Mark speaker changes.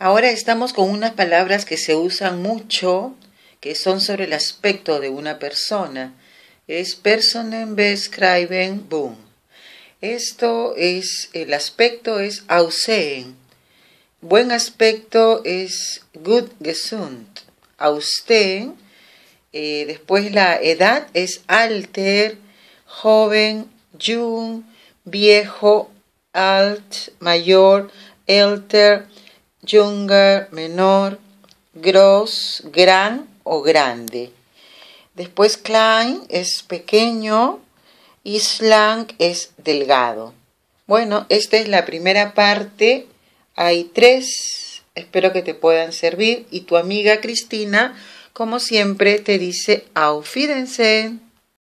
Speaker 1: Ahora estamos con unas palabras que se usan mucho, que son sobre el aspecto de una persona. Es personen beschreiben boom. Esto es, el aspecto es aussehen. Buen aspecto es gut gesund. Aussehen. Eh, después la edad es alter, joven, jung, viejo, alt, mayor, elter, Junger, menor, gross, gran o grande. Después klein es pequeño y slang es delgado. Bueno, esta es la primera parte. Hay tres. Espero que te puedan servir. Y tu amiga Cristina, como siempre, te dice Auf fídense!